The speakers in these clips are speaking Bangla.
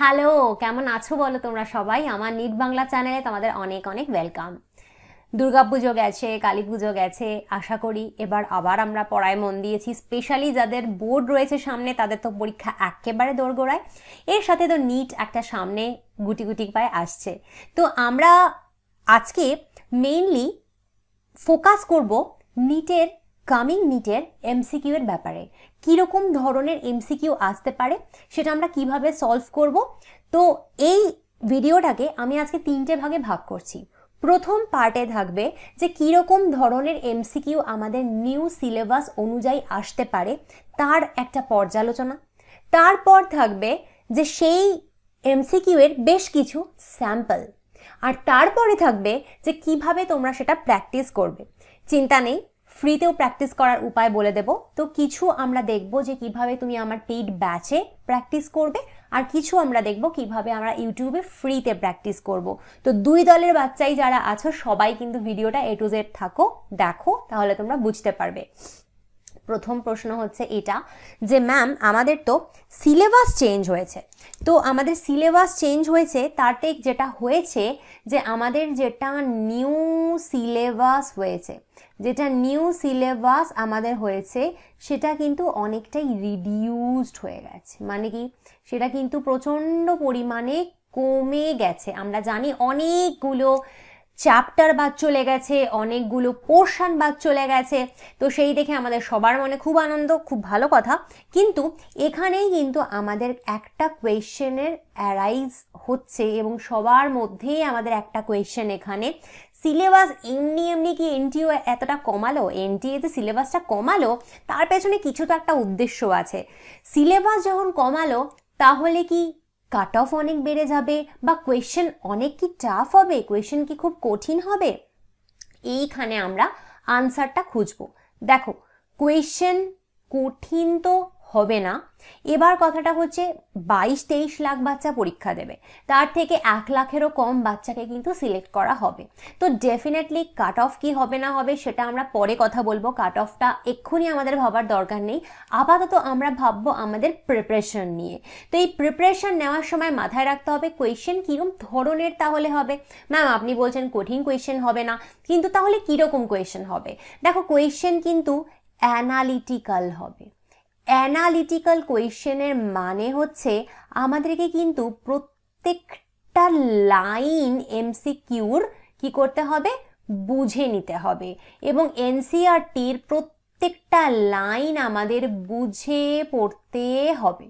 হ্যালো কেমন আছো বলো তোমরা সবাই আমার নিট বাংলা চ্যানেলে তোমাদের অনেক অনেক ওয়েলকাম দুর্গা পুজো গেছে কালী পুজো গেছে আশা করি এবার আবার আমরা পড়ায় মন দিয়েছি স্পেশালি যাদের বোর্ড রয়েছে সামনে তাদের তো পরীক্ষা একেবারে দোরগোড়ায় এর সাথে তো নিট একটা সামনে গুটি গুটি পায়ে আসছে তো আমরা আজকে মেইনলি ফোকাস করব নিটের কামিং নিটের এমসিকিউ এর ব্যাপারে কীরকম ধরনের এমসিকিউ আসতে পারে সেটা আমরা কিভাবে সলভ করব তো এই ভিডিওটাকে আমি আজকে তিনটে ভাগে ভাগ করছি প্রথম পার্টে থাকবে যে কীরকম ধরনের এমসিকিউ আমাদের নিউ সিলেবাস অনুযায়ী আসতে পারে তার একটা পর্যালোচনা তারপর থাকবে যে সেই এমসিকিউ এর বেশ কিছু স্যাম্পল আর তারপরে থাকবে যে কিভাবে তোমরা সেটা প্র্যাকটিস করবে চিন্তা নেই ফ্রিতেও প্র্যাকটিস করার উপায় বলে দেব তো কিছু আমরা দেখব যে কিভাবে তুমি আমার পেইড ব্যাচে প্র্যাকটিস করবে আর কিছু আমরা দেখব কিভাবে আমরা ইউটিউবে ফ্রিতে প্র্যাকটিস করব তো দুই দলের বাচ্চাই যারা আছো সবাই কিন্তু ভিডিওটা এ টু জেড থাকো দেখো তাহলে তোমরা বুঝতে পারবে প্রথম প্রশ্ন হচ্ছে এটা যে ম্যাম আমাদের তো সিলেবাস চেঞ্জ হয়েছে তো আমাদের সিলেবাস চেঞ্জ হয়েছে তাতে যেটা হয়েছে যে আমাদের যেটা নিউ সিলেবাস হয়েছে যেটা নিউ সিলেবাস আমাদের হয়েছে সেটা কিন্তু অনেকটাই রিডিউসড হয়ে গেছে মানে কি সেটা কিন্তু প্রচণ্ড পরিমাণে কমে গেছে আমরা জানি অনেকগুলো চ্যাপ্টার বাদ চলে গেছে অনেকগুলো পোর্শন বাদ চলে গেছে তো সেই দেখে আমাদের সবার মনে খুব আনন্দ খুব ভালো কথা কিন্তু এখানেই কিন্তু আমাদের একটা কোয়েশ্চেনের অ্যারাইজ হচ্ছে এবং সবার মধ্যেই আমাদের একটা কোয়েশ্চেন এখানে সিলেবাস এমনি এমনি কি এনটিও এতটা কমালো এনটিএতে সিলেবাসটা কমালো তার পেছনে কিছু তো একটা উদ্দেশ্য আছে সিলেবাস যখন কমালো তাহলে কি কাট অফ অনেক বেড়ে যাবে বা কোয়েশ্চেন অনেক কি টাফ হবে কোয়েশ্চেন কি খুব কঠিন হবে এইখানে আমরা আনসারটা খুঁজব দেখো কোয়েশ্চেন কঠিন তো হবে না এবার কথাটা হচ্ছে বাইশ তেইশ লাখ বাচ্চা পরীক্ষা দেবে তার থেকে এক লাখেরও কম বাচ্চাকে কিন্তু সিলেক্ট করা হবে তো ডেফিনেটলি কাট অফ কী হবে না হবে সেটা আমরা পরে কথা বলবো কাট অফটা এক্ষুনি আমাদের ভাবার দরকার নেই আপাতত আমরা ভাববো আমাদের প্রিপারেশন নিয়ে তো এই প্রিপারেশন নেওয়ার সময় মাথায় রাখতে হবে কোয়েশ্চেন কীরকম ধরনের তাহলে হবে ম্যাম আপনি বলছেন কঠিন কোয়েশ্চেন হবে না কিন্তু তাহলে কীরকম কোয়েশ্চেন হবে দেখো কোয়েশ্চেন কিন্তু অ্যানালিটিক্যাল হবে অ্যানালিটিক্যাল কোয়েশ্চেনের মানে হচ্ছে আমাদেরকে কিন্তু প্রত্যেকটা লাইন এমসিকিউর কি করতে হবে বুঝে নিতে হবে এবং এনসিআরটির প্রত্যেকটা লাইন আমাদের বুঝে পড়তে হবে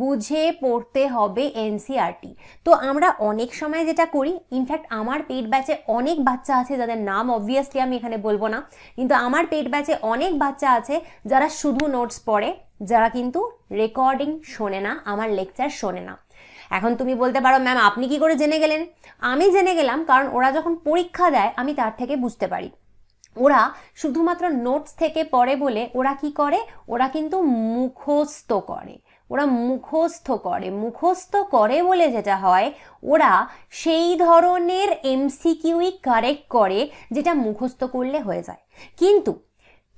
বুঝে পড়তে হবে এনসিআরটি e তো আমরা অনেক সময় যেটা করি ইনফ্যাক্ট আমার পেট ব্যাচে অনেক বাচ্চা আছে যাদের নাম অবভিয়াসলি আমি এখানে বলবো না কিন্তু আমার পেট ব্যাচে অনেক বাচ্চা আছে যারা শুধু নোটস পড়ে যারা কিন্তু রেকর্ডিং শোনে না আমার লেকচার শোনে না এখন তুমি বলতে পারো ম্যাম আপনি কি করে জেনে গেলেন আমি জেনে গেলাম কারণ ওরা যখন পরীক্ষা দেয় আমি তার থেকে বুঝতে পারি ওরা শুধুমাত্র নোটস থেকে পড়ে বলে ওরা কি করে ওরা কিন্তু মুখস্থ করে ওরা মুখস্থ করে মুখস্থ করে বলে যেটা হয় ওরা সেই ধরনের এমসিকিউই কারেক্ট করে যেটা মুখস্থ করলে হয়ে যায় কিন্তু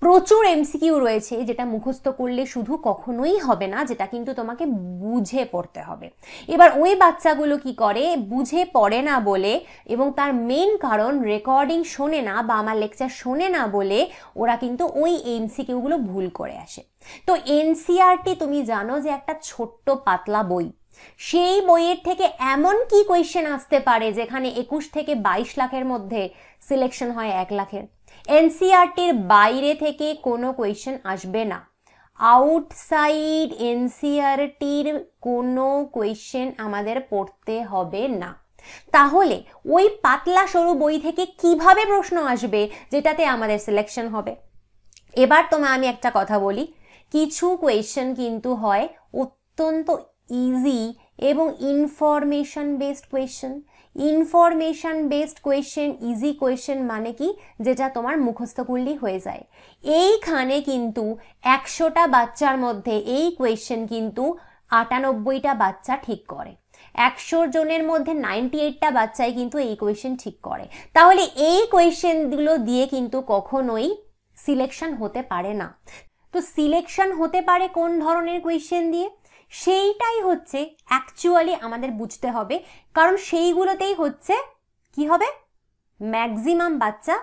প্রচুর এমসিকিউ রয়েছে যেটা মুখস্থ করলে শুধু কখনোই হবে না যেটা কিন্তু তোমাকে বুঝে পড়তে হবে এবার ওই বাচ্চাগুলো কি করে বুঝে পড়ে না বলে এবং তার মেন কারণ রেকর্ডিং শোনে না বা আমার লেকচার শোনে না বলে ওরা কিন্তু ওই এমসিকিউগুলো ভুল করে আসে তো এনসিআরটি e তুমি জানো যে একটা ছোট্ট পাতলা বই সেই বইয়ের থেকে এমন কি কোয়েশ্চেন আসতে পারে যেখানে একুশ থেকে বাইশ লাখের মধ্যে সিলেকশন হয় এক লাখের এনসিআরটির বাইরে থেকে কোনো কোয়েশ্চেন আসবে না আউটসাইড এনসিআরটির কোনো কোয়েশ্চেন আমাদের পড়তে হবে না তাহলে ওই পাতলা সরু বই থেকে কিভাবে প্রশ্ন আসবে যেটাতে আমাদের সিলেকশন হবে এবার তোমায় আমি একটা কথা বলি কিছু কোয়েশ্চেন কিন্তু হয় অত্যন্ত ইজি এবং information based question information based question easy question মানে কি যেটা তোমার মুখস্থ হয়ে যায় এইখানে কিন্তু একশোটা বাচ্চার মধ্যে এই কোয়েশ্চেন কিন্তু আটানব্বইটা বাচ্চা ঠিক করে একশো জনের মধ্যে নাইনটি এইটটা বাচ্চাই কিন্তু এই কোয়েশ্চেন ঠিক করে তাহলে এই কোয়েশ্চেনগুলো দিয়ে কিন্তু কখনোই সিলেকশন হতে পারে না তো সিলেকশন হতে পারে কোন ধরনের কোয়েশ্চেন দিয়ে সেইটাই হচ্ছে অ্যাকচুয়ালি আমাদের বুঝতে হবে কারণ সেইগুলোতেই হচ্ছে কি হবে ম্যাক্সিমাম বাচ্চা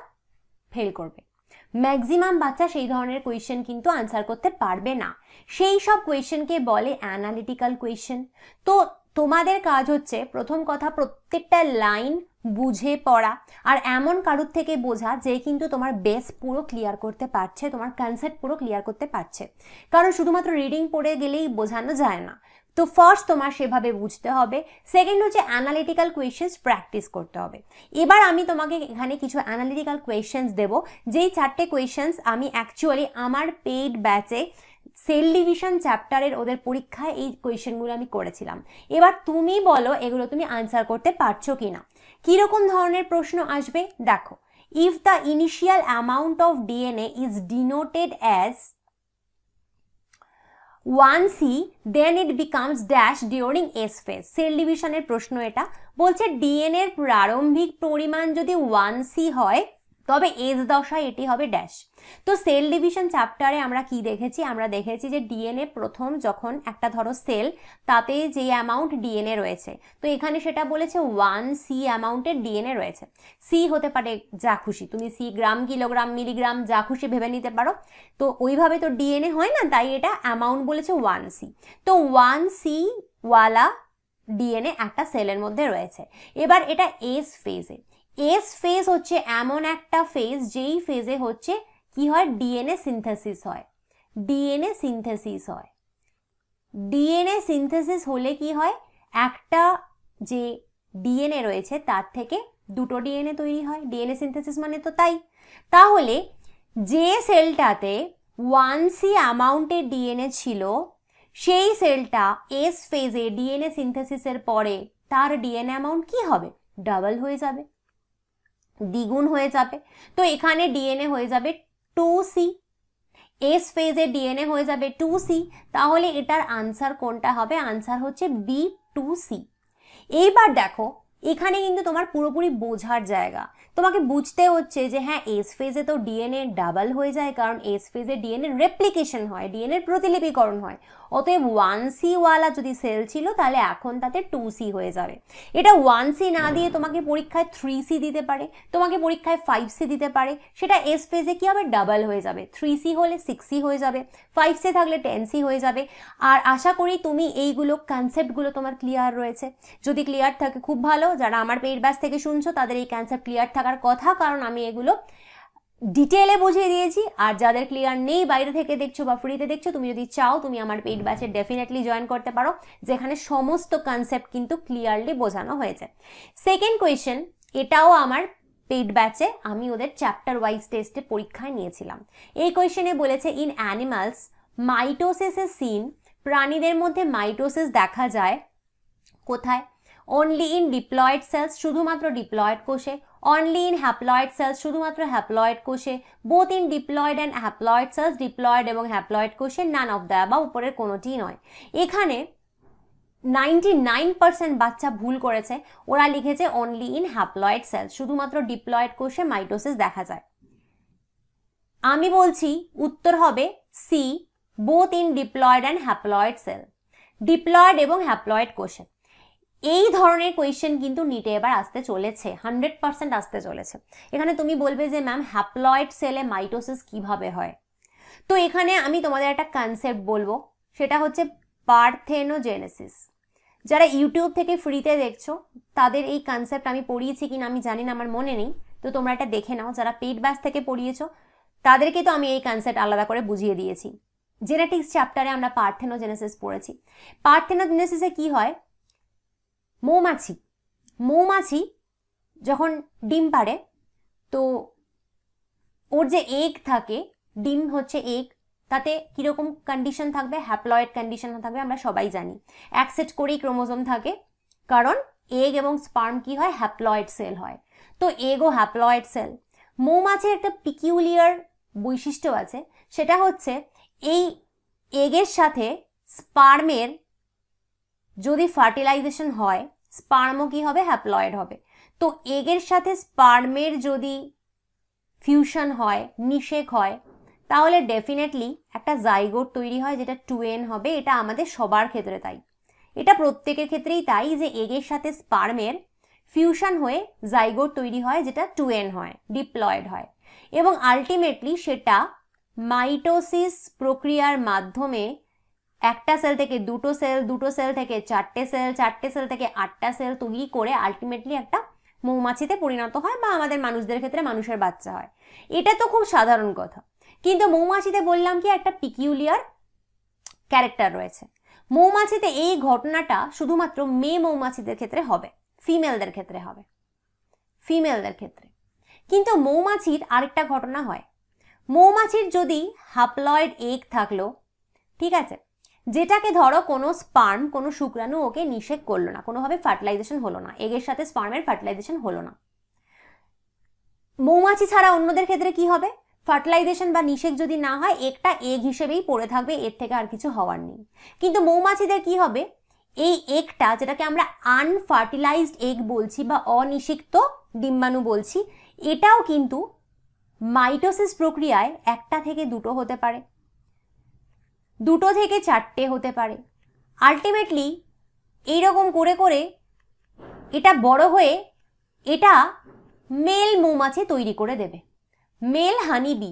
ফেল করবে ম্যাক্সিমাম বাচ্চা সেই ধরনের কোয়েশ্চেন কিন্তু আনসার করতে পারবে না সেই সব কোয়েশ্চেনকে বলে অ্যানালিটিক্যাল কোয়েশ্চেন তো তোমাদের কাজ হচ্ছে প্রথম কথা প্রত্যেকটা লাইন বুঝে পড়া আর এমন কারুর থেকে বোঝা যে কিন্তু তোমার বেস পুরো ক্লিয়ার করতে পারছে তোমার কনসেপ্ট পুরো ক্লিয়ার করতে পারছে কারণ শুধুমাত্র রিডিং পড়ে গেলেই বোঝানো যায় না তো ফার্স্ট তোমার সেভাবে বুঝতে হবে সেকেন্ড হচ্ছে অ্যানালিটিক্যাল কোয়েশ্চেন্স প্র্যাকটিস করতে হবে এবার আমি তোমাকে এখানে কিছু অ্যানালিটিক্যাল কোয়েশ্চেন্স দেবো যেই চারটে কোয়েশ্চেন্স আমি অ্যাকচুয়ালি আমার পেইড ব্যাচে সেল ডিভিশন চ্যাপ্টারের ওদের পরীক্ষায় এই কোয়েশ্চেনগুলো আমি করেছিলাম এবার তুমি বলো এগুলো তুমি আনসার করতে পারছো কি না কীরকম ধরনের প্রশ্ন আসবে দেখো if the initial amount of DNA is denoted as one C then it becomes dash during S phase cell ডিভিশনের প্রশ্ন এটা বলছে ডিএনএর প্রারম্ভিক পরিমাণ যদি ওয়ান সি হয় তবে এজ দশায় এটি হবে ড্যাশ তো সেল ডিভিশন চ্যাপ্টারে আমরা কি দেখেছি আমরা দেখেছি যে ডিএনএ প্রথম যখন একটা ধরো সেল তাতে যে অ্যামাউন্ট ডিএনএ রয়েছে তো এখানে সেটা বলেছে ওয়ান সি অ্যামাউন্টের ডিএনএ রয়েছে সি হতে পারে যা খুশি তুমি সি গ্রাম কিলোগ্রাম মিলিগ্রাম যা খুশি ভেবে নিতে পারো তো ওইভাবে তো ডিএনএ হয় না তাই এটা অ্যামাউন্ট বলেছে ওয়ান সি তো ওয়ান সি ওয়ালা ডিএনএ একটা সেলের মধ্যে রয়েছে এবার এটা এস ফেজে এস ফেজ হচ্ছে এমন একটা ফেজ যেই ফেজে হচ্ছে কি হয় ডিএনএ সিনথেসিস হয় ডিএনএ সিনথেসিস হয় ডিএনএ সিনথেসিস হলে কি হয় একটা যে ডিএনএ রয়েছে তার থেকে দুটো ডিএনএ তৈরি হয় ডিএনএ সিনথেসিস মানে তো তাই তাহলে যে সেলটাতে ওয়ান সি অ্যামাউন্টের ডিএনএ ছিল সেই সেলটা এস ফেজে ডিএনএ সিনথেসিসের পরে তার ডিএনএ অ্যামাউন্ট কি হবে ডাবল হয়ে যাবে দ্বিগুণ হয়ে যাবে তো এখানে ডিএনএ হয়ে যাবে টু সি এস ফেজে ডিএনএ হয়ে যাবে টু সি তাহলে এটার আনসার কোনটা হবে আনসার হচ্ছে বি টু সি এইবার দেখো এখানে কিন্তু তোমার পুরোপুরি বোঝার জায়গা তোমাকে বুঝতে হচ্ছে যে হ্যাঁ এস ফেজে তো ডিএনএ ডাবল হয়ে যায় কারণ এস ফেজে ডিএনএ রেপ্লিকেশন হয় ডিএনএর প্রতিলিপিকরণ হয় অতএব ওয়ান সিওয়ালা যদি সেল ছিল তাহলে এখন তাতে টু সি হয়ে যাবে এটা ওয়ান সি না দিয়ে তোমাকে পরীক্ষায় থ্রি সি দিতে পারে তোমাকে পরীক্ষায় ফাইভ সি দিতে পারে সেটা এস ফেজে কী হবে ডাবল হয়ে যাবে থ্রি সি হলে সিক্স সি হয়ে যাবে ফাইভ সি থাকলে টেন সি হয়ে যাবে আর আশা করি তুমি এইগুলো কনসেপ্টগুলো তোমার ক্লিয়ার রয়েছে যদি ক্লিয়ার থাকে খুব ভালো যারা আমার পেইড ব্যাস থেকে শুনছো তাদের এই কনসেপ্ট ক্লিয়ার থাকার কথা কারণ আমি এগুলো ডিটেলে বুঝিয়ে দিয়েছি আর যাদের ক্লিয়ার নেই বাইরে থেকে দেখছো বা ফ্রিতে দেখছো তুমি যদি চাও তুমি আমার পেইড ব্যাচে ডেফিনেটলি জয়েন করতে পারো যেখানে সমস্ত কনসেপ্ট কিন্তু ক্লিয়ারলি বোঝানো হয়েছে সেকেন্ড কোয়েশ্চেন এটাও আমার পেইড ব্যাচে আমি ওদের চ্যাপ্টার ওয়াইজ টেস্টে পরীক্ষায় নিয়েছিলাম এই কোয়েশ্চেনে বলেছে in animals mitosis is seen প্রাণীদের মধ্যে মাইটোসিস দেখা যায় কোথায় অনলি ইন ডিপ্লয়েড সেলস শুধুমাত্র ডিপ্লয়েড কোষে অনলি ইন হ্যাপ্লয়েড সেলস শুধুমাত্র হ্যাপ্লয়েড কোষে both in diploid and haploid cells diploid এবং হ্যাপ্লয়েড কোষে নান অফ দ্য বা উপরের কোনোটিই নয় এখানে নাইনটি নাইন পার্সেন্ট বাচ্চা ভুল করেছে ওরা লিখেছে অনলি ইন হ্যাপ্লয়েড সেল শুধুমাত্র ডিপ্লয়েড কোষে মাইটোসিস দেখা যায় আমি বলছি উত্তর হবে C both in diploid and haploid cell diploid এবং হ্যাপ্লয়েড কোষে এই ধরনের কোয়েশ্চেন কিন্তু নিটে এবার আসতে চলেছে হান্ড্রেড পার্সেন্ট আসতে চলেছে এখানে তুমি বলবে যে ম্যাম হ্যাপ্লয়েড সেলে মাইটোসিস কিভাবে হয় তো এখানে আমি তোমাদের একটা কনসেপ্ট বলবো সেটা হচ্ছে পার্থেনোজেনেসিস যারা ইউটিউব থেকে ফ্রিতে দেখছো তাদের এই কনসেপ্ট আমি পড়িয়েছি কিনা আমি জানি না আমার মনে নেই তো তোমরা এটা দেখে নাও যারা পেড ব্যাস থেকে পড়িয়েছো তাদেরকে তো আমি এই কনসেপ্ট আলাদা করে বুঝিয়ে দিয়েছি জেনেটিক্স চ্যাপ্টারে আমরা পার্থেনোজেনেসিস পড়েছি পার্থেনোজেনেসিসে কি হয় মৌমাছি মৌমাছি যখন ডিম পারে তো ওর যে এগ থাকে ডিম হচ্ছে এগ তাতে কীরকম কন্ডিশন থাকবে হ্যাপ্লয়েড কন্ডিশন থাকবে আমরা সবাই জানি অ্যাকসেপ্ট করেই ক্রোমোজোম থাকে কারণ এগ এবং স্পার্ম কি হয় হ্যাপ্লয়েড সেল হয় তো এগও হ্যাপ্লয়েড সেল মৌমাছির একটা পিকিউলিয়ার বৈশিষ্ট্য আছে সেটা হচ্ছে এই এগের সাথে স্পার্মের যদি ফার্টিলাইজেশন হয় স্পার্মও কী হবে হ্যাপ্লয়েড হবে তো এগের সাথে স্পার্মের যদি ফিউশন হয় নিষেক হয় তাহলে ডেফিনেটলি একটা জাইগোর তৈরি হয় যেটা টু হবে এটা আমাদের সবার ক্ষেত্রে তাই এটা প্রত্যেকের ক্ষেত্রেই তাই যে এগের সাথে স্পার্মের ফিউশন হয়ে জাইগোর তৈরি হয় যেটা টু এন হয় ডিপ্লয়েড হয় এবং আলটিমেটলি সেটা মাইটোসিস প্রক্রিয়ার মাধ্যমে একটা সেল থেকে দুটো সেল দুটো সেল থেকে চারটে সেল চারটে সেল থেকে আটটা সেল তৈরি করে আলটিমেটলি একটা মৌমাছিতে পরিণত হয় বা আমাদের মানুষদের ক্ষেত্রে মানুষের বাচ্চা হয় এটা তো খুব সাধারণ কথা কিন্তু মৌমাছিতে বললাম কি একটা পিকিউলিয়ার ক্যারেক্টার রয়েছে মৌমাছিতে এই ঘটনাটা শুধুমাত্র মেয়ে মৌমাছিদের ক্ষেত্রে হবে ফিমেলদের ক্ষেত্রে হবে ফিমেলদের ক্ষেত্রে কিন্তু মৌমাছির আরেকটা ঘটনা হয় মৌমাছির যদি হাপ্লয়েড এগ থাকলো ঠিক আছে যেটাকে ধরো কোনো স্পার্ম কোনো শুক্রাণু ওকে নিষেক করলো না কোনোভাবে ফার্টিলাইজেশন হলো না এগের সাথে স্পার্মের ফার্টিলাইজেশন হলো না মৌমাছি ছাড়া অন্যদের ক্ষেত্রে কি হবে ফার্টিলাইজেশন বা নিষেক যদি না হয় একটা এগ হিসেবেই পড়ে থাকবে এর থেকে আর কিছু হওয়ার নেই কিন্তু মৌমাছিদের কি হবে এই এগটা যেটাকে আমরা আনফার্টিলাইজড এগ বলছি বা অনিষিক্ত ডিম্বাণু বলছি এটাও কিন্তু মাইটোসিস প্রক্রিয়ায় একটা থেকে দুটো হতে পারে দুটো থেকে চারটে হতে পারে আলটিমেটলি এইরকম করে করে এটা বড় হয়ে এটা মেল মৌমাছি তৈরি করে দেবে মেল হানিবি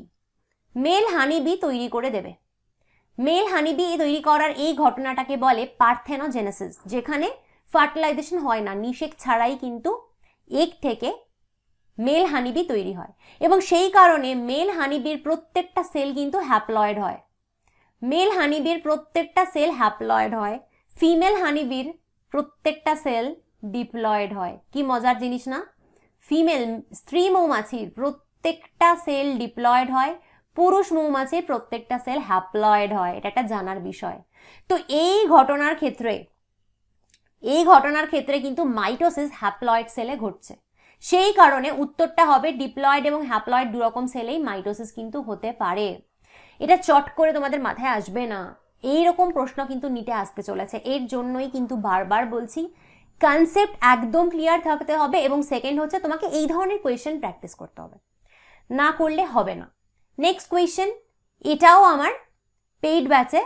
মেল হানিবি তৈরি করে দেবে মেল হানিবি তৈরি করার এই ঘটনাটাকে বলে পার্থেনোজেনেসিস যেখানে ফার্টিলাইজেশন হয় না নিষেক ছাড়াই কিন্তু এক থেকে মেল হানিবি তৈরি হয় এবং সেই কারণে মেল হানিবির প্রত্যেকটা সেল কিন্তু হ্যাপ্লয়েড হয় মেল হানিবির প্রত্যেকটা সেল হ্যাপ্লয়েড হয় ফিমেল হানিবির প্রত্যেকটা সেল ডিপ্লয়েড হয় কি মজার জিনিস না ফিমেল স্ত্রী মৌমাছির প্রত্যেকটা সেল ডিপ্লয়েড হয় পুরুষ মৌমাছির প্রত্যেকটা সেল হ্যাপ্লয়েড হয় এটা একটা জানার বিষয় তো এই ঘটনার ক্ষেত্রে এই ঘটনার ক্ষেত্রে কিন্তু মাইটোসিস হ্যাপ্লয়েড সেলে ঘটছে সেই কারণে উত্তরটা হবে ডিপ্লয়েড এবং হ্যাপ্লয়েড দুরকম সেলেই মাইটোসিস কিন্তু হতে পারে এটা চট করে তোমাদের মাথায় আসবে না এই রকম প্রশ্ন কিন্তু নিতে আসতে চলেছে এর জন্যই কিন্তু বারবার বলছি কনসেপ্ট একদম ক্লিয়ার থাকতে হবে এবং সেকেন্ড হচ্ছে তোমাকে এই ধরনের কোয়েশ্চেন প্র্যাকটিস করতে হবে না করলে হবে না নেক্সট কোয়েশ্চেন এটাও আমার পেইড ব্যাচে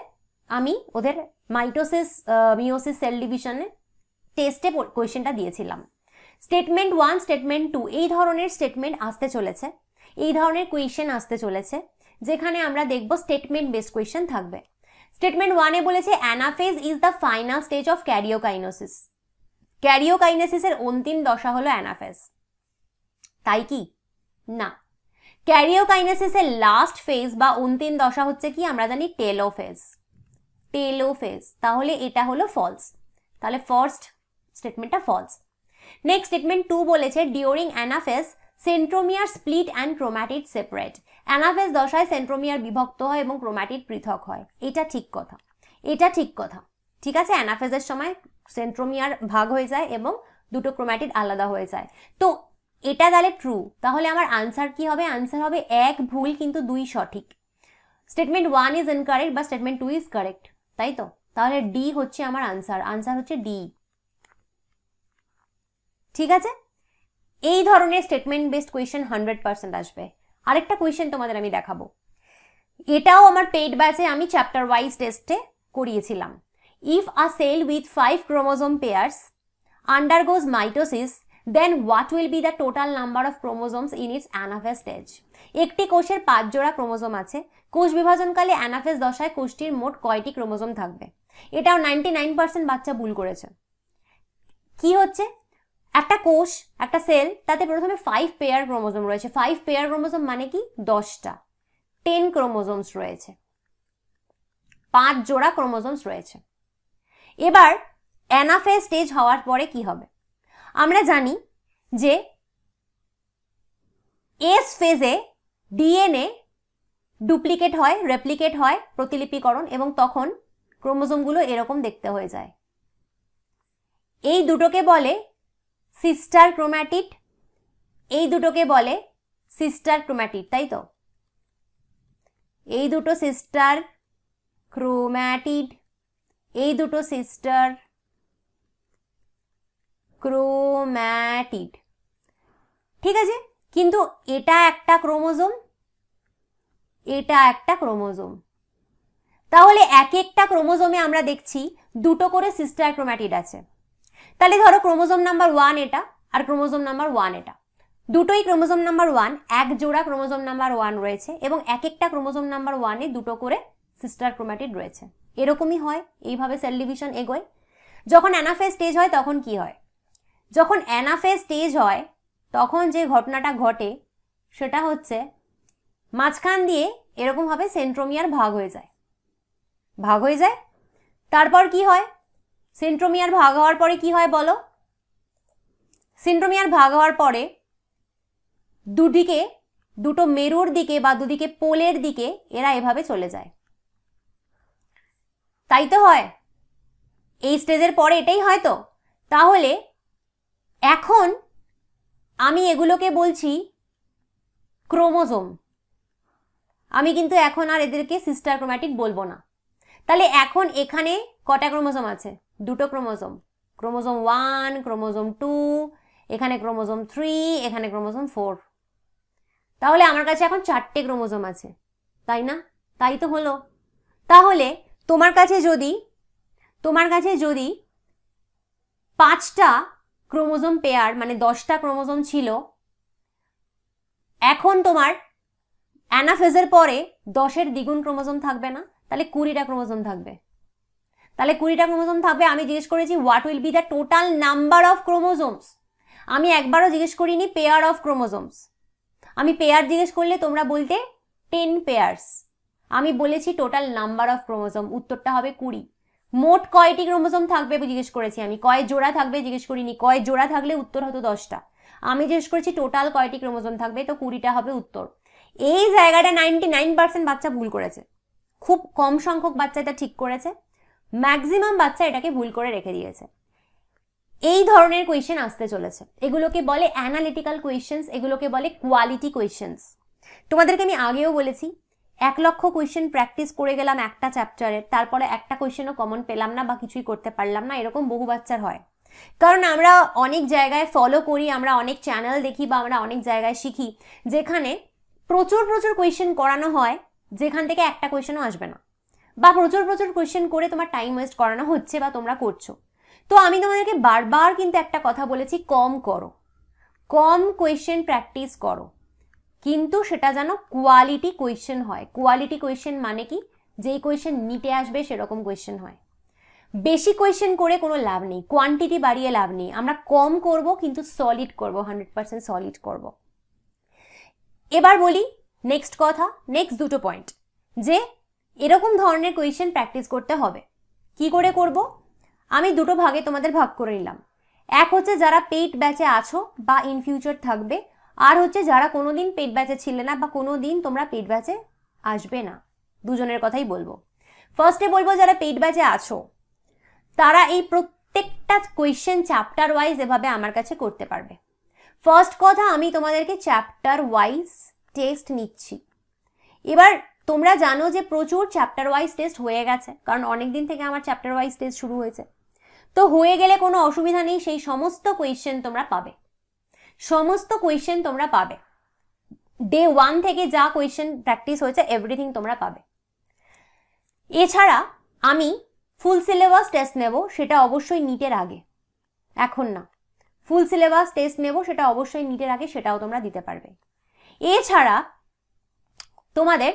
আমি ওদের মাইটোসিস মিওসিস সেল ডিভিশনে টেস্টে কোয়েশ্চেনটা দিয়েছিলাম স্টেটমেন্ট ওয়ান স্টেটমেন্ট টু এই ধরনের স্টেটমেন্ট আসতে চলেছে এই ধরনের কোয়েশ্চেন আসতে চলেছে যেখানে আমরা দেখব স্টেটমেন্ট বেস কোয়েশ্চেন থাকবে স্টেটমেন্ট ওয়ানে বলেছে anaphase is the final stage of karyokinesis ক্যারিওকাইনোসিসের অন্তিম দশা হলো অ্যানাফেজ তাই কি না ক্যারিওকাইনেসিসের লাস্ট ফেজ বা অন্তিম দশা হচ্ছে কি আমরা জানি টেলোফেজ টেলোফেজ তাহলে এটা হলো ফলস তাহলে ফার্স্ট স্টেটমেন্টটা ফলস নেক্সট স্টেটমেন্ট টু বলেছে during anaphase centromere split and chromatid separate anaphase দশায় সেন্ট্রোমিয়ার বিভক্ত হয় এবং ক্রোম্যাটিড পৃথক হয় এটা ঠিক কথা এটা ঠিক কথা ঠিক আছে অ্যানাফেজের সময় সেন্ট্রোমিয়ার ভাগ হয়ে যায় এবং দুটো ক্রোম্যাটিড আলাদা হয়ে যায় তো এটা তাহলে ট্রু তাহলে আমার আনসার কি হবে আনসার হবে এক ভুল কিন্তু দুই সঠিক স্টেটমেন্ট ওয়ান ইজ ইনকারেক্ট বা স্টেটমেন্ট টু ইজ কারেক্ট তাই তো তাহলে ডি হচ্ছে আমার আনসার আনসার হচ্ছে ডি ঠিক আছে এই ধরনের statement based question hundred percent আসবে আরেকটা কোয়েশ্চেন তোমাদের আমি দেখাবো এটাও আমার পেইড ব্যাচে আমি চ্যাপ্টার ওয়াইজ টেস্টে করিয়েছিলাম if a cell with five chromosome pairs undergoes mitosis then what will be the total number of chromosomes in its anaphase stage একটি কোষের পাঁচ জোড়া ক্রোমোজোম আছে কোষ বিভাজনকালে অ্যানাফেস দশায় কোষটির মোট কয়টি ক্রোমোজোম থাকবে এটাও নাইনটি নাইন পার্সেন্ট বাচ্চা ভুল করেছে কি হচ্ছে একটা কোষ একটা সেল তাতে প্রথমে ফাইভ পেয়ার ক্রোমোজোম রয়েছে ফাইভ পেয়ার ক্রোমোজোম মানে কি দশটা টেন ক্রোমোজোমস রয়েছে পাঁচ জোড়া ক্রোমোজোমস রয়েছে এবার অ্যানাফে স্টেজ হওয়ার পরে কি হবে আমরা জানি যে এস ফেজে ডিএনএ ডুপ্লিকেট হয় রেপ্লিকেট হয় প্রতিলিপিকরণ এবং তখন ক্রোমোজোমগুলো এরকম দেখতে হয়ে যায় এই দুটোকে বলে সিস্টার ক্রোম্যাটিড এই দুটোকে বলে সিস্টার ক্রোম্যাটিড তাই তো এই দুটো সিস্টার ক্রোম্যাটিড এই দুটো সিস্টার ক্রোম্যাটিড ঠিক আছে কিন্তু এটা একটা ক্রোমোজোম এটা একটা ক্রোমোজোম তাহলে এক একটা ক্রোমোজোমে আমরা দেখছি দুটো করে সিস্টার ক্রোম্যাটিড আছে তাহলে ধরো ক্রোমোজোম নাম্বার ওয়ান এটা আর ক্রোমোজোম নাম্বার ওয়ান এটা দুটোই ক্রোমোজোম নাম্বার ওয়ান এক জোড়া ক্রোমোজোম নাম্বার ওয়ান রয়েছে এবং এক একটা ক্রোমোজোম নাম্বার ওয়ানে দুটো করে সিস্টার ক্রোমাটিড রয়েছে এরকমই হয় এইভাবে সেল ডিভিশন এগোয় যখন অ্যানাফে স্টেজ হয় তখন কি হয় যখন অ্যানাফে স্টেজ হয় তখন যে ঘটনাটা ঘটে সেটা হচ্ছে মাঝখান দিয়ে এরকমভাবে সেন্ট্রোমিয়ার ভাগ হয়ে যায় ভাগ হয়ে যায় তারপর কি হয় সেন্ট্রোমিয়ার ভাগ হওয়ার পরে কি হয় বলো সেন্ট্রোমিয়ার ভাগ হওয়ার পরে দুদিকে দুটো মেরুর দিকে বা দুদিকে পোলের দিকে এরা এভাবে চলে যায় তাই তো হয় এই স্টেজের পরে এটাই হয় তো তাহলে এখন আমি এগুলোকে বলছি ক্রোমোজোম আমি কিন্তু এখন আর এদেরকে সিস্টার ক্রোম্যাটিক বলবো না তাহলে এখন এখানে কটা ক্রোমোজোম আছে দুটো chromosome chromosome one chromosome two এখানে ক্রোমোজোম থ্রি এখানে ক্রোমোজোম ফোর তাহলে আমার কাছে এখন চারটে ক্রোমোজোম আছে তাই না তাই তো হলো তাহলে তোমার কাছে যদি তোমার কাছে যদি পাঁচটা ক্রোমোজোম পেয়ার মানে দশটা ক্রোমোজোম ছিল এখন তোমার অ্যানাফেজের পরে দশের দ্বিগুণ ক্রোমোজোম থাকবে না তাহলে কুড়িটা ক্রোমোজোম থাকবে তাহলে কুড়িটা ক্রোমোজোম থাকবে আমি জিজ্ঞেস করেছি what will be the total number of chromosomes আমি একবারও জিজ্ঞেস করিনি পেয়ার অফ ক্রোমোজোমস আমি পেয়ার জিজ্ঞেস করলে তোমরা বলতে টেন পেয়ার্স আমি বলেছি টোটাল নাম্বার অফ ক্রোমোজোম উত্তরটা হবে কুড়ি মোট কয়টি ক্রোমোজোম থাকবে জিজ্ঞেস করেছি আমি কয় জোড়া থাকবে জিজ্ঞেস করিনি কয় জোড়া থাকলে উত্তর হতো দশটা আমি জিজ্ঞেস করেছি টোটাল কয়টি ক্রোমোজোম থাকবে তো কুড়িটা হবে উত্তর এই জায়গাটা নাইনটি নাইন পার্সেন্ট বাচ্চা ভুল করেছে খুব কম সংখ্যক বাচ্চা এটা ঠিক করেছে ম্যাক্সিমাম বাচ্চা এটাকে ভুল করে রেখে দিয়েছে এই ধরনের কোয়েশ্চেন আসতে চলেছে এগুলোকে বলে অ্যানালিটিক্যাল কোয়েশ্চেন্স এগুলোকে বলে কোয়ালিটি কোয়েশ্চেন্স তোমাদেরকে আমি আগেও বলেছি এক লক্ষ কোয়েশ্চেন প্র্যাকটিস করে গেলাম একটা চ্যাপ্টারে তারপরে একটা কোয়েশ্চেনও কমন পেলাম না বা কিছুই করতে পারলাম না এরকম বহু বাচ্চার হয় কারণ আমরা অনেক জায়গায় ফলো করি আমরা অনেক চ্যানেল দেখি বা আমরা অনেক জায়গায় শিখি যেখানে প্রচুর প্রচুর কোয়েশ্চেন করানো হয় যেখান থেকে একটা কোয়েশ্চেনও আসবে না বা প্রচুর প্রচুর কোয়েশ্চেন করে তোমার টাইম ওয়েস্ট করানো হচ্ছে বা তোমরা করছো তো আমি তোমাদেরকে বারবার কিন্তু একটা কথা বলেছি কম করো কম কোয়েশ্চেন প্র্যাকটিস করো কিন্তু সেটা যেন কোয়ালিটি কোয়েশ্চেন হয় কোয়ালিটি কোয়েশ্চেন মানে কি যেই কোয়েশ্চেন নিতে আসবে সেরকম কোয়েশ্চেন হয় বেশি কোয়েশ্চেন করে কোনো লাভ নেই কোয়ান্টিটি বাড়িয়ে লাভ নেই আমরা কম করব কিন্তু সলিড করব হান্ড্রেড পার্সেন্ট সলিড করব এবার বলি নেক্সট কথা নেক্সট দুটো পয়েন্ট যে এরকম ধরনের কোয়েশ্চেন প্র্যাকটিস করতে হবে কি করে করব আমি দুটো ভাগে তোমাদের ভাগ করে নিলাম এক হচ্ছে যারা পেট ব্যাচে আছো বা ইন ফিউচার থাকবে আর হচ্ছে যারা কোনো দিন পেট ব্যাচে ছিলে না বা কোনো দিন তোমরা পেট ব্যাচে আসবে না দুজনের কথাই বলবো ফার্স্টে বলবো যারা পেট ব্যাচে আছো তারা এই প্রত্যেকটা কোয়েশ্চেন চ্যাপ্টার ওয়াইজ এভাবে আমার কাছে করতে পারবে ফার্স্ট কথা আমি তোমাদেরকে চ্যাপ্টার ওয়াইজ টেস্ট নিচ্ছি এবার তোমরা জানো যে প্রচুর চ্যাপ্টার ওয়াইজ টেস্ট হয়ে গেছে কারণ অনেক দিন থেকে আমার চ্যাপ্টার ওয়াইজ টেস্ট শুরু হয়েছে তো হয়ে গেলে কোনো অসুবিধা নেই সেই সমস্ত কোয়েশ্চেন তোমরা পাবে সমস্ত কোয়েশ্চেন তোমরা পাবে ডে ওয়ান থেকে যা কোয়েশ্চেন প্র্যাকটিস হয়েছে এভরিথিং তোমরা পাবে এছাড়া আমি ফুল সিলেবাস টেস্ট নেব সেটা অবশ্যই নিটের আগে এখন না ফুল সিলেবাস টেস্ট নেব সেটা অবশ্যই নিটের আগে সেটাও তোমরা দিতে পারবে এছাড়া তোমাদের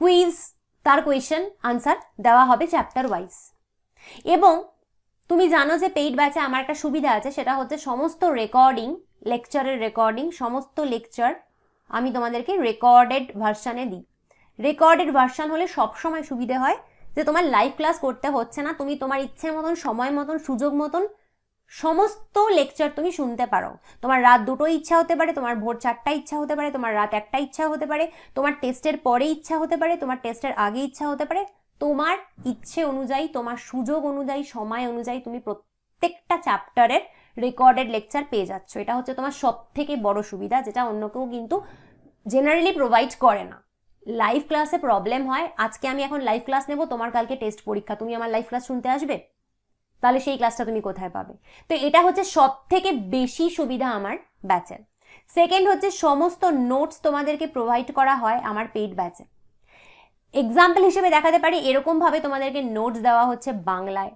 কুইজ তার কোয়েশন আনসার দেওয়া হবে চ্যাপ্টার ওয়াইজ এবং তুমি জানো যে পেইড ব্যাচে আমার একটা সুবিধা আছে সেটা হচ্ছে সমস্ত রেকর্ডিং লেকচারের রেকর্ডিং সমস্ত লেকচার আমি তোমাদেরকে রেকর্ডেড ভার্সানে দিই রেকর্ডেড ভার্সান হলে সবসময় সুবিধে হয় যে তোমার লাইভ ক্লাস করতে হচ্ছে না তুমি তোমার ইচ্ছে মতন সময় মতন সুযোগ মতন সমস্ত লেকচার তুমি শুনতে পারো তোমার রাত দুটো ইচ্ছা হতে পারে তোমার ভোর চারটা ইচ্ছা হতে পারে তোমার রাত একটা ইচ্ছা হতে পারে তোমার টেস্টের পরে ইচ্ছা হতে পারে তোমার টেস্টের আগে ইচ্ছা হতে পারে তোমার ইচ্ছে অনুযায়ী তোমার সুযোগ অনুযায়ী সময় অনুযায়ী তুমি প্রত্যেকটা চ্যাপ্টারের রেকর্ডেড লেকচার পেয়ে যাচ্ছ এটা হচ্ছে তোমার সব থেকে বড় সুবিধা যেটা অন্য কেউ কিন্তু জেনারেলি প্রোভাইড করে না লাইভ ক্লাসে প্রবলেম হয় আজকে আমি এখন লাইভ ক্লাস নেব তোমার কালকে টেস্ট পরীক্ষা তুমি আমার লাইভ ক্লাস শুনতে আসবে তাহলে সেই ক্লাসটা তুমি কোথায় পাবে তো এটা হচ্ছে সব থেকে বেশি সুবিধা আমার ব্যাচের সেকেন্ড হচ্ছে সমস্ত নোটস তোমাদেরকে প্রোভাইড করা হয় আমার পেইড ব্যাচে এক্সাম্পল হিসেবে দেখাতে পারি এরকমভাবে তোমাদেরকে নোটস দেওয়া হচ্ছে বাংলায়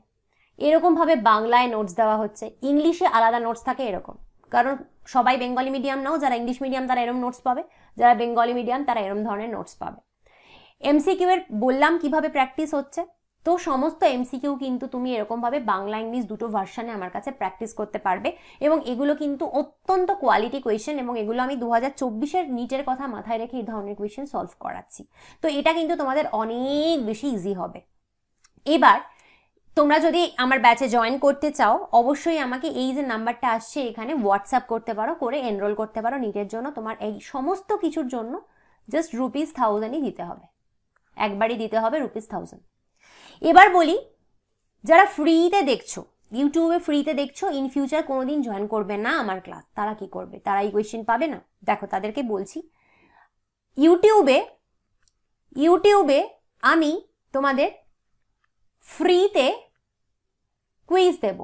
এরকমভাবে বাংলায় নোটস দেওয়া হচ্ছে ইংলিশে আলাদা নোটস থাকে এরকম কারণ সবাই বেঙ্গলি মিডিয়াম নাও যারা ইংলিশ মিডিয়াম তারা এরম নোটস পাবে যারা বেঙ্গলি মিডিয়াম তারা এরম ধরনের নোটস পাবে এমসিকিউ এর বললাম কিভাবে প্র্যাকটিস হচ্ছে তো সমস্ত এমসিকিউ কিন্তু তুমি এরকমভাবে বাংলা ইংলিশ দুটো ভার্সানে আমার কাছে প্র্যাকটিস করতে পারবে এবং এগুলো কিন্তু অত্যন্ত কোয়ালিটি কোয়েশন এবং এগুলো আমি দু হাজার চব্বিশের নিটের কথা মাথায় রেখে এই ধরনের কোয়েশন সলভ করাচ্ছি তো এটা কিন্তু তোমাদের অনেক বেশি ইজি হবে এবার তোমরা যদি আমার ব্যাচে জয়েন করতে চাও অবশ্যই আমাকে এই যে নাম্বারটা আসছে এখানে হোয়াটসঅ্যাপ করতে পারো করে এনরোল করতে পারো নিটের জন্য তোমার এই সমস্ত কিছুর জন্য জাস্ট রুপিস থাউজেন্ডই দিতে হবে একবারই দিতে হবে রুপিস থাউজেন্ড এবার বলি যারা ফ্রিতে দেখছো ইউটিউবে ফ্রিতে দেখছো ইন ফিউচার কোনো দিন জয়েন করবে না আমার ক্লাস তারা কি করবে তারা এই কোয়েশ্চেন পাবে না দেখো তাদেরকে বলছি ইউটিউবে ইউটিউবে আমি তোমাদের ফ্রিতে কুইজ দেব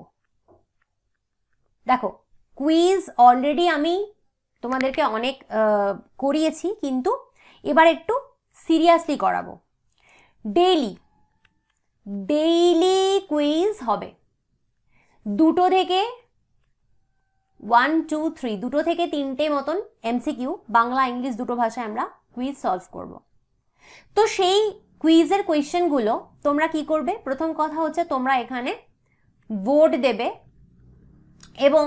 দেখো কুইজ অলরেডি আমি তোমাদেরকে অনেক করিয়েছি কিন্তু এবার একটু সিরিয়াসলি করাবো ডেইলি ডেইলি কুইজ হবে দুটো থেকে ওয়ান টু থ্রি দুটো থেকে তিনটে মতন এমসিকিউ বাংলা ইংলিশ দুটো ভাষায় আমরা কুইজ সলভ করব তো সেই কুইজের কোয়েশ্চেনগুলো তোমরা কি করবে প্রথম কথা হচ্ছে তোমরা এখানে ভোট দেবে এবং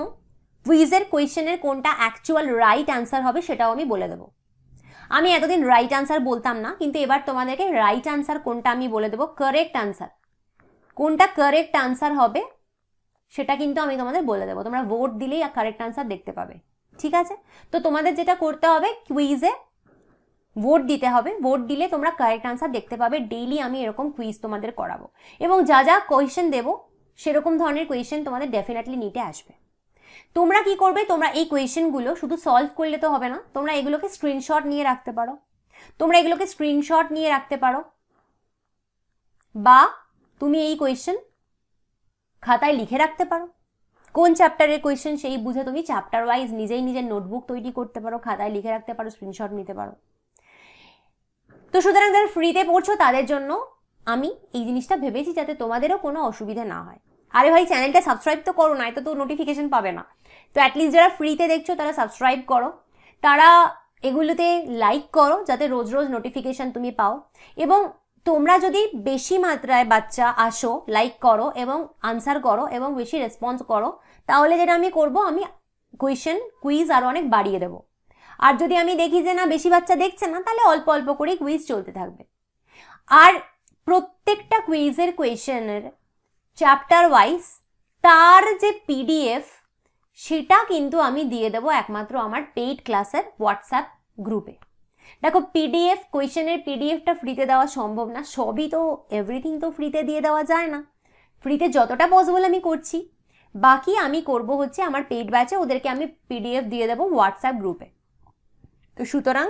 কুইজের কোয়েশ্চেনের কোনটা অ্যাকচুয়াল রাইট অ্যান্সার হবে সেটাও আমি বলে দেবো আমি এতদিন রাইট আনসার বলতাম না কিন্তু এবার তোমাদেরকে রাইট আনসার কোনটা আমি বলে দেবো কারেক্ট আনসার কোনটা কারেক্ট আনসার হবে সেটা কিন্তু আমি তোমাদের বলে দেবো তোমরা ভোট দিলেই কারেক্ট আনসার দেখতে পাবে ঠিক আছে তো তোমাদের যেটা করতে হবে কুইজে ভোট দিতে হবে ভোট দিলে তোমরা কারেক্ট আনসার দেখতে পাবে ডেইলি আমি এরকম কুইজ তোমাদের করাবো এবং যা যা কোয়েশ্চেন দেবো সেরকম ধরনের কোয়েশ্চেন তোমাদের ডেফিনেটলি নিতে আসবে তোমরা কি করবে তোমরা এই কোয়েশনগুলো শুধু সলভ করলে তো হবে না তোমরা এগুলোকে স্ক্রিনশট নিয়ে রাখতে পারো তোমরা এগুলোকে স্ক্রিনশট নিয়ে রাখতে পারো বা তুমি এই কোয়েশ্চেন খাতায় লিখে রাখতে পারো কোন চ্যাপ্টারের কোয়েশ্চেন সেই বুঝে তুমি চ্যাপ্টার ওয়াইজ নিজেই নিজের নোটবুক তৈরি করতে পারো খাতায় লিখে রাখতে পারো স্ক্রিনশট নিতে পারো তো সুতরাং যারা ফ্রিতে পড়ছো তাদের জন্য আমি এই জিনিসটা ভেবেছি যাতে তোমাদেরও কোনো অসুবিধা না হয় আরে ভাই চ্যানেলটা সাবস্ক্রাইব তো করো না এটা তো নোটিফিকেশন পাবে না তো অ্যাটলিস্ট যারা ফ্রিতে দেখছো তারা সাবস্ক্রাইব করো তারা এগুলোতে লাইক করো যাতে রোজ রোজ নোটিফিকেশান তুমি পাও এবং তোমরা যদি বেশি মাত্রায় বাচ্চা আসো লাইক করো এবং আনসার করো এবং বেশি রেসপন্স করো তাহলে যেটা আমি করব আমি কোয়েশন কুইজ আরও অনেক বাড়িয়ে দেবো আর যদি আমি দেখি যে না বেশি বাচ্চা দেখছে না তাহলে অল্প অল্প করেই কুইজ চলতে থাকবে আর প্রত্যেকটা কুইজের কোয়েশনের চ্যাপ্টার ওয়াইজ তার যে পিডিএফ সেটা কিন্তু আমি দিয়ে দেবো একমাত্র আমার পেইড ক্লাসের হোয়াটসঅ্যাপ গ্রুপে দেখো পিডিএফ কোয়েশনের পিডিএফটা ফ্রিতে দেওয়া সম্ভব না সবই তো এভরিথিং তো ফ্রিতে দিয়ে দেওয়া যায় না ফ্রিতে যতটা পসিবল আমি করছি বাকি আমি করব হচ্ছে আমার পেইড ব্যাচে ওদেরকে আমি পিডিএফ দিয়ে দেবো হোয়াটসঅ্যাপ গ্রুপে তো সুতরাং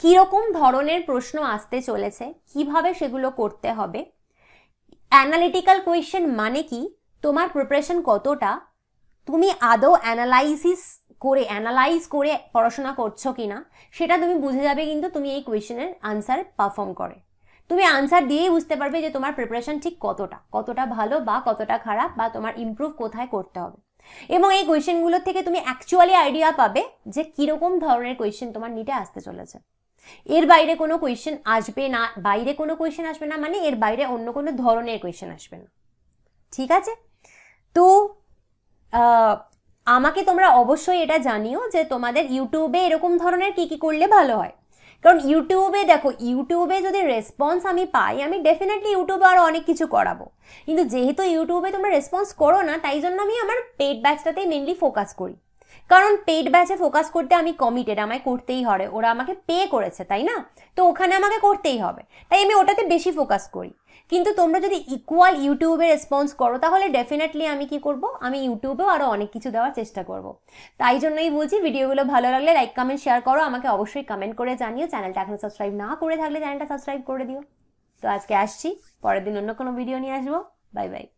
কীরকম ধরনের প্রশ্ন আসতে চলেছে কিভাবে সেগুলো করতে হবে অ্যানালিটিক্যাল কোয়েশ্চেন মানে কি তোমার প্রিপারেশন কতটা তুমি আদৌ অ্যানালাইসিস করে অ্যানালাইজ করে পড়াশোনা করছো কি না সেটা তুমি বুঝে যাবে কিন্তু তুমি এই কোয়েশ্চেনের আনসার পারফর্ম করে তুমি আনসার দিয়েই বুঝতে পারবে যে তোমার প্রিপারেশন ঠিক কতটা কতটা ভালো বা কতটা খারাপ বা তোমার ইম্প্রুভ কোথায় করতে হবে এবং এই কোয়েশ্চেনগুলোর থেকে তুমি অ্যাকচুয়ালি আইডিয়া পাবে যে কীরকম ধরনের কোয়েশ্চেন তোমার নিটে আসতে চলেছে এর বাইরে কোনো কোয়েশ্চেন আসবে না বাইরে কোনো কোয়েশ্চেন আসবে না মানে এর বাইরে অন্য কোনো ধরনের কোয়েশ্চেন আসবে না ঠিক আছে তো আমাকে তোমরা অবশ্যই এটা জানিও যে তোমাদের ইউটিউবে এরকম ধরনের কী কী করলে ভালো হয় কারণ ইউটিউবে দেখো ইউটিউবে যদি রেসপন্স আমি পাই আমি ডেফিনেটলি ইউটিউবে আরও অনেক কিছু করাবো কিন্তু যেহেতু ইউটিউবে তোমরা রেসপন্স করো না তাই জন্য আমি আমার পেড ব্যাচটাতেই মেনলি ফোকাস করি কারণ পেড ব্যাচে ফোকাস করতে আমি কমিটেড আমায় করতেই হবে ওরা আমাকে পে করেছে তাই না তো ওখানে আমাকে করতেই হবে তাই আমি ওটাতে বেশি ফোকাস করি কিন্তু তোমরা যদি ইকুয়াল ইউটিউবে রেসপন্স করো তাহলে ডেফিনেটলি আমি কি করব আমি ইউটিউবেও আরও অনেক কিছু দেওয়ার চেষ্টা করব তাই জন্যই বলছি ভিডিওগুলো ভালো লাগলে লাইক কমেন্ট শেয়ার করো আমাকে অবশ্যই কমেন্ট করে জানিও চ্যানেলটা এখন সাবস্ক্রাইব না করে থাকলে চ্যানেলটা সাবস্ক্রাইব করে দিও তো আজকে আসছি পরের দিন অন্য কোনো ভিডিও নিয়ে আসবো বাই বাই